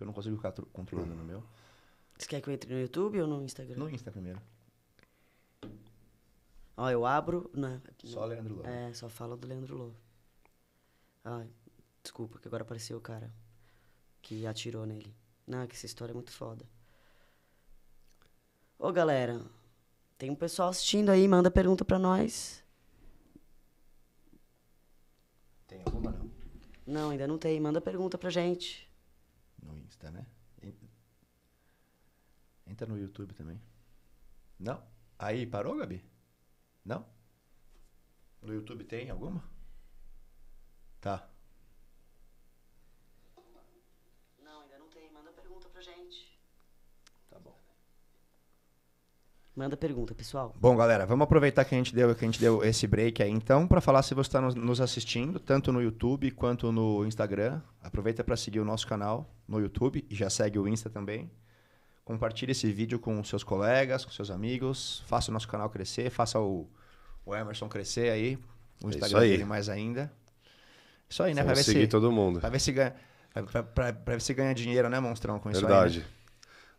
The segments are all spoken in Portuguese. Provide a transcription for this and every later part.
porque eu não consigo ficar controlando no hum. meu. Você quer que eu entre no YouTube ou no Instagram? No Insta primeiro. Ó, eu abro. Né? Só Leandro Lobo. É, só fala do Leandro Lobo. Ai, desculpa, que agora apareceu o cara que atirou nele. Não, que essa história é muito foda. Ô, galera, tem um pessoal assistindo aí, manda pergunta pra nós. Tem alguma, não? Não, ainda não tem. Manda pergunta pra gente. Insta, né? Entra no YouTube também. Não? Aí, parou, Gabi? Não? No YouTube tem alguma? Tá. Não, ainda não tem. Manda pergunta pra gente. Tá bom. Manda pergunta, pessoal. Bom, galera, vamos aproveitar que a gente deu, que a gente deu esse break aí, então, para falar se você está nos assistindo, tanto no YouTube quanto no Instagram. Aproveita para seguir o nosso canal no YouTube e já segue o Insta também. Compartilhe esse vídeo com seus colegas, com seus amigos. Faça o nosso canal crescer, faça o, o Emerson crescer aí. O é Instagram dele mais ainda. Isso aí, né? Para ver seguir se, todo mundo. Para ver se ganha, pra, pra, pra ver se ganha dinheiro, né, monstrão, com Verdade. isso aí. Né? Verdade. Né?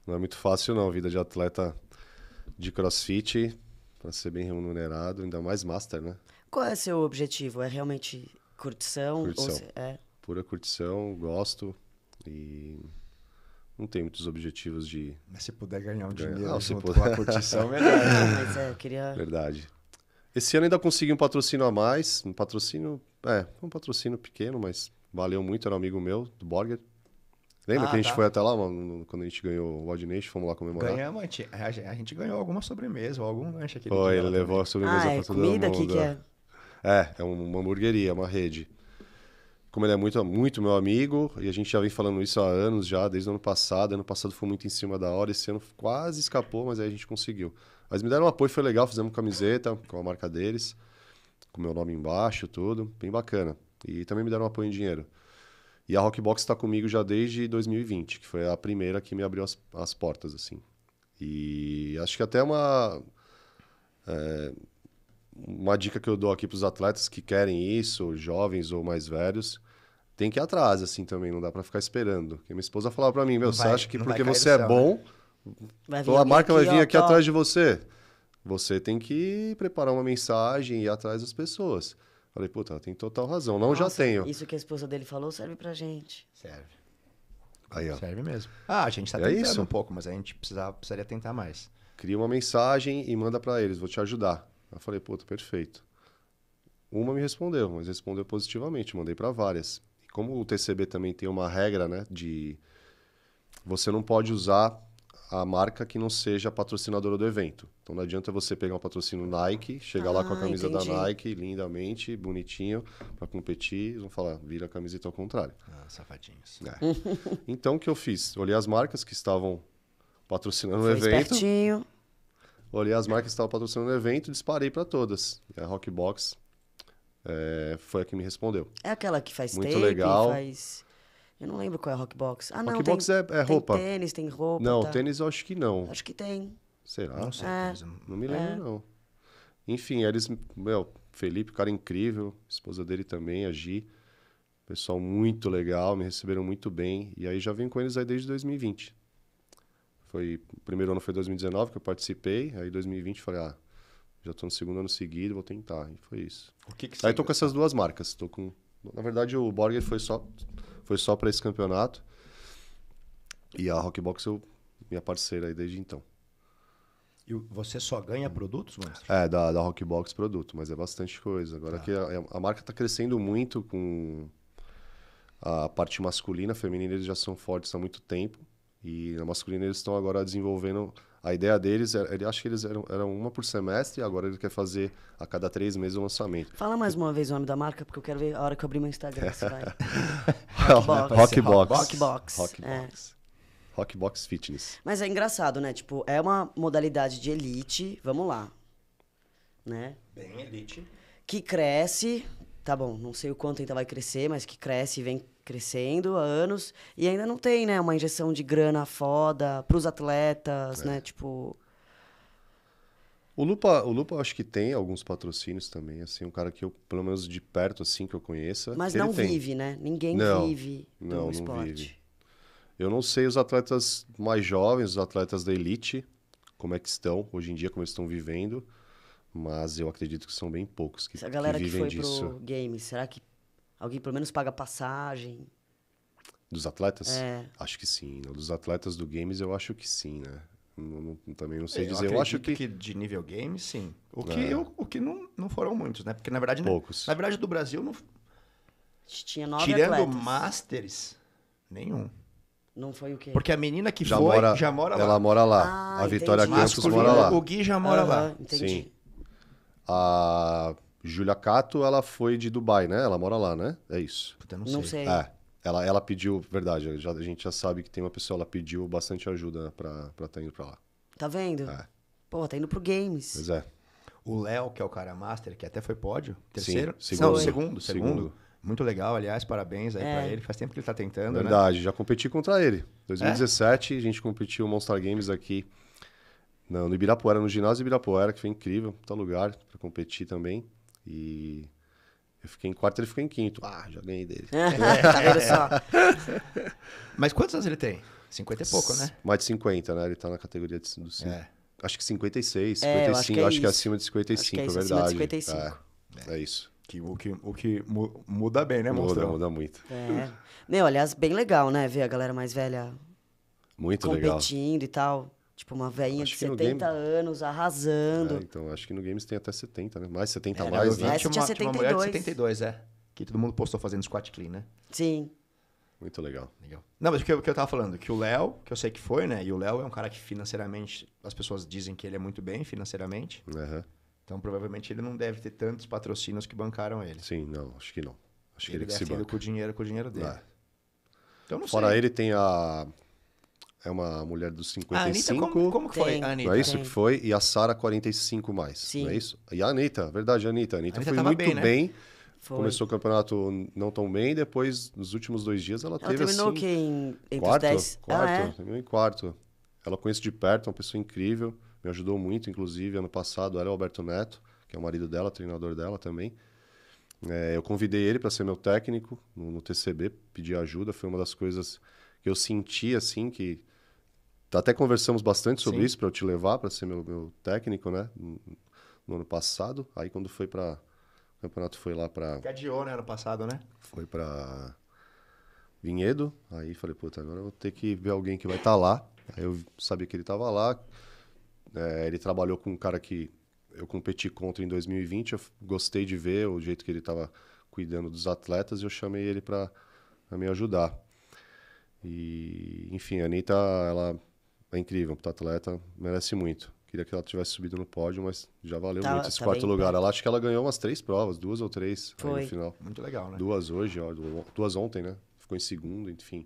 Não é muito fácil não, vida de atleta de crossfit para ser bem remunerado, ainda mais master, né? Qual é seu objetivo? É realmente curtição? Curtição. Se... É. Pura curtição, gosto e não tem muitos objetivos de. Mas se puder ganhar um dinheiro não, se puder. com a curtição, é melhor. Mas né? é, eu queria. Verdade. Esse ano ainda consegui um patrocínio a mais, um patrocínio, é, um patrocínio pequeno, mas valeu muito, era um amigo meu, do Borger. Lembra ah, que a gente tá. foi até lá, mano, quando a gente ganhou o Odd fomos lá comemorar? Ganhamos, a gente ganhou alguma sobremesa, algum lanche aqui. Foi, ele levou também. a sobremesa ah, pra é todo comida mundo. comida que é? É, é uma hamburgueria, uma rede. Como ele é muito, muito meu amigo, e a gente já vem falando isso há anos já, desde o ano passado. Ano passado foi muito em cima da hora, esse ano quase escapou, mas aí a gente conseguiu. Mas me deram um apoio, foi legal, fizemos camiseta com a marca deles, com meu nome embaixo, tudo, bem bacana. E também me deram um apoio em dinheiro. E a Rockbox está comigo já desde 2020, que foi a primeira que me abriu as, as portas, assim. E acho que até uma... É, uma dica que eu dou aqui para os atletas que querem isso, jovens ou mais velhos, tem que ir atrás, assim, também. Não dá para ficar esperando. Porque minha esposa falava para mim, meu, não você acha que porque você é né? bom, né? a marca vai vir aqui, atrás de você? Você tem que preparar uma mensagem e ir atrás das pessoas. Falei, puta, ela tem total razão. Não, Nossa, já tenho. Isso que a esposa dele falou serve pra gente. Serve. Aí, ó. Serve mesmo. Ah, a gente tá é tentando isso. um pouco, mas a gente precisava, precisaria tentar mais. Cria uma mensagem e manda para eles, vou te ajudar. Eu falei, puta, perfeito. Uma me respondeu, mas respondeu positivamente, mandei para várias. E como o TCB também tem uma regra, né, de você não pode usar a marca que não seja patrocinadora do evento. Então não adianta você pegar um patrocínio Nike, chegar ah, lá com a ah, camisa entendi. da Nike, lindamente, bonitinho, para competir, vão falar, vira a camiseta ao contrário. Ah, safadinhos. É. então o que eu fiz? Olhei as marcas que estavam patrocinando Foi o evento. Espertinho. Olhei as marcas que estavam patrocinando o evento e disparei para todas. a Rockbox é, foi a que me respondeu. É aquela que faz Muito tape, legal. faz... Eu não lembro qual é a Rockbox. Ah, não, Rockbox tem, é, é roupa. Tem tênis, tem roupa. Não, tá. tênis eu acho que não. Acho que tem. Será? Não sei. É. Não me lembro, é. não. Enfim, eles... Meu, Felipe, cara incrível. Esposa dele também, a Gi. Pessoal muito legal, me receberam muito bem. E aí já vim com eles aí desde 2020. Foi... O primeiro ano foi 2019 que eu participei. Aí 2020 falei, ah, já estou no segundo ano seguido, vou tentar. E foi isso. O que que aí estou com essas duas marcas. estou com na verdade, o Borger foi só, foi só para esse campeonato. E a Rockbox, eu, minha parceira aí desde então. E você só ganha produtos, mano É, da, da Rockbox produto, mas é bastante coisa. Agora tá. que a, é, a marca está crescendo muito com a parte masculina, feminina eles já são fortes há muito tempo. E na masculina eles estão agora desenvolvendo a ideia deles, era, ele, acho que eles eram, eram uma por semestre, agora ele quer fazer a cada três meses o lançamento. Fala mais uma vez o nome da marca, porque eu quero ver a hora que eu abrir meu Instagram. É, Rockbox. Rockbox. Rockbox. É. Rockbox Fitness. Mas é engraçado, né? Tipo, é uma modalidade de elite, vamos lá. Né? Bem elite. Que cresce, tá bom, não sei o quanto ainda vai crescer, mas que cresce e vem crescendo há anos e ainda não tem, né, uma injeção de grana foda para os atletas, né, é. né, tipo o Lupa, o Lupa, acho que tem alguns patrocínios também, assim, um cara que eu, pelo menos de perto, assim, que eu conheça. Mas não tem. vive, né? Ninguém não, vive do não, esporte. Não vive. Eu não sei os atletas mais jovens, os atletas da elite, como é que estão hoje em dia, como eles estão vivendo, mas eu acredito que são bem poucos que, Essa galera que, vivem que foi disso. pro game, será que Alguém pelo menos paga passagem. Dos atletas? É. Acho que sim. Né? Dos atletas do Games, eu acho que sim, né? Não, não, também não sei eu dizer. Eu acho que... que... de nível games sim. O que, é. o que não, não foram muitos, né? Porque na verdade. Né, Poucos. Na, na verdade, do Brasil não. Tinha nove Tirando atletas. Masters, nenhum. Não foi o quê? Porque a menina que já foi mora, já mora ela lá. Ela mora lá. Ah, a entendi. Vitória Campos mora lá. O Gui já mora lá. Entendi. Sim. A. Julia Cato, ela foi de Dubai, né? Ela mora lá, né? É isso. Puta, não sei. Não sei. É. Ela, ela pediu, verdade, já, a gente já sabe que tem uma pessoa, ela pediu bastante ajuda né, pra estar tá indo pra lá. Tá vendo? É. Pô, tá indo pro games. Pois é. O Léo, que é o cara master, que até foi pódio, terceiro. Sim, segundo. Não, segundo, segundo. segundo. Muito legal, aliás, parabéns aí é. pra ele. Faz tempo que ele tá tentando, né? Verdade, né? já competi contra ele. 2017, é? a gente competiu Monster Games aqui no, Ibirapuera, no ginásio Ibirapuera, que foi incrível, tá lugar para competir também. E eu fiquei em quarto, ele ficou em quinto. Ah, já ganhei dele. é, tá Mas quantos anos ele tem? 50 e pouco, né? Mais de 50, né? Ele tá na categoria de, do 5. É. Acho que 56, 55. É, acho que é, acho que é acima de 55, acho é, é verdade. Acima de 55. É, é isso. Que, o, que, o que muda bem, né, Monstrão? Muda, muda muito. É. Meu, aliás, bem legal, né? Ver a galera mais velha muito competindo legal. e tal. Tipo, uma velhinha de 70 game... anos, arrasando. É, então, acho que no Games tem até 70, né? Mais 70 é, mais, eu né? Tinha, tinha, 72. uma mulher de 72, é. Que todo mundo postou fazendo squat clean, né? Sim. Muito legal. legal. Não, mas o que, eu, que eu tava falando, que o Léo, que eu sei que foi, né? E o Léo é um cara que financeiramente, as pessoas dizem que ele é muito bem financeiramente. Uhum. Então, provavelmente, ele não deve ter tantos patrocínios que bancaram ele. Sim, não, acho que não. Acho ele que ele que se banca. com o dinheiro, com o dinheiro dele. É. Então, não Fora sei. ele tem a é uma mulher dos 55. A Anitta, como, como foi? a Anitta. é isso tem. que foi? E a Sara, 45 mais. Sim. Não é isso? E a Anitta, verdade, a Anitta. A Anitta, Anitta foi muito bem. Né? bem. Foi. Começou o campeonato não tão bem, depois, nos últimos dois dias, ela, ela teve terminou terminou assim, que em, quarto, dez... Quarto, ah, é? em quarto. Ela conheço de perto, é uma pessoa incrível. Me ajudou muito, inclusive, ano passado. Ela é o Alberto Neto, que é o marido dela, treinador dela também. É, eu convidei ele para ser meu técnico no, no TCB, pedi ajuda. Foi uma das coisas que eu senti, assim, que então, até conversamos bastante sobre Sim. isso para eu te levar para ser meu, meu técnico, né? No ano passado. Aí quando foi para o campeonato foi lá para Que adiou, né, ano passado, né? Foi para Vinhedo. Aí falei, puta, agora eu vou ter que ver alguém que vai estar tá lá. Aí eu sabia que ele estava lá. É, ele trabalhou com um cara que eu competi contra em 2020. Eu gostei de ver o jeito que ele estava cuidando dos atletas e eu chamei ele para me ajudar. E, enfim, a Anitta, ela é incrível, puta atleta, merece muito. Queria que ela tivesse subido no pódio, mas já valeu tá, muito esse tá quarto lugar. Bem. Ela acho que ela ganhou umas três provas, duas ou três Foi. no final. Muito legal, né? Duas hoje, ó, duas ontem, né? Ficou em segundo, enfim.